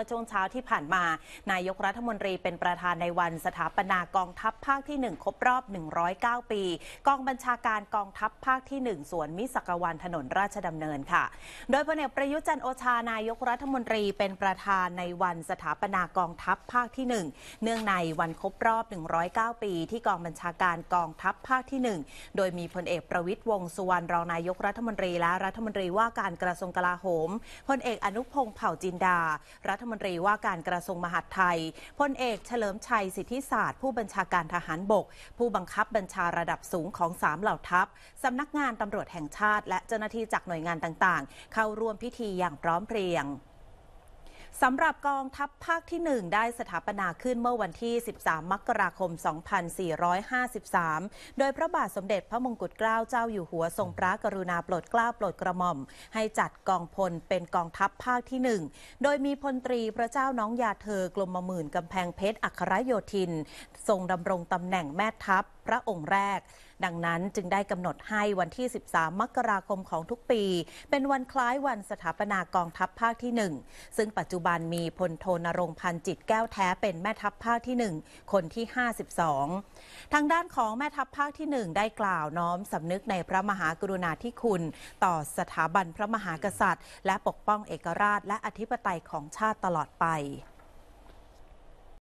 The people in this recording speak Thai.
มื่อช่วงเช้าที่ผ่านมา นายกรัฐมนตรีเป็นประธานในวันสถาปนากองทัพภาคที่ 1ครบรอบ 109 ปี กองบัญชาการกองทัพภาคที่ 1สวนมิสักวันถนนราชดำเนินค่ะ โดยพลเอกประยุจันโอชา นายกรัฐมนตรีเป็นประธานในวันสถาปนากองทัพภาคที่ 1 เนื่องในวันครบรอบ 109 ปี ที่กองบัญชาการกองทัพภาคที่ 1 โดยมีพลเอกประวิตยวงสุวรรณรองนายกรัฐมนตรีและรัฐมนตรีว่าการกระทรวงกลาโหม พลเอกอนุพงศ์เผ่าจินดา รัฐมมนตรีว่าการกระทรวงมหาดไทย พลเอกเฉลิมชัย สิทธิศาสตร์ผู้บัญชาการทหารบก ผู้บังคับบัญชาระดับสูงของสามเหล่าทัพ สำนักงานตำรวจแห่งชาติ และเจ้าหน้าที่จากหน่วยงานต่างๆ เข้าร่วมพิธีอย่างพร้อมเพรียงสำหรับกองทัพภาคที่ 1 ได้สถาปนาขึ้นเมื่อวันที่ 13 มกราคม 2453 โดยพระบาทสมเด็จพระมงกุฎเกล้าเจ้าอยู่หัวทรงพระกรุณาโปรดเกล้าโปรดกระหม่อม ให้จัดกองพลเป็นกองทัพภาคที่ 1 โดยมีพลตรีพระเจ้าน้องยาเธอกลมหมื่นกำแพงเพชร อัครโยธิน ทรงดำรงตำแหน่งแม่ทัพระองค์แรก ดังนั้นจึงได้กำหนดให้วันที่ 13 มกราคมของทุกปี เป็นวันคล้ายวันสถาปนากองทัพภาคที่ 1 ซึ่งปัจจุบันมีพลโทนรงพันจิตแก้วแท้เป็นแม่ทัพภาคที่ 1 คนที่ 52 ทางด้านของแม่ทัพภาคที่ 1 ได้กล่าวน้อมสำนึกในพระมหากรุณาธิคุณ ต่อสถาบันพระมหากษัตริย์ และปกป้องเอกราชและอธิปไตยของชาติตลอดไป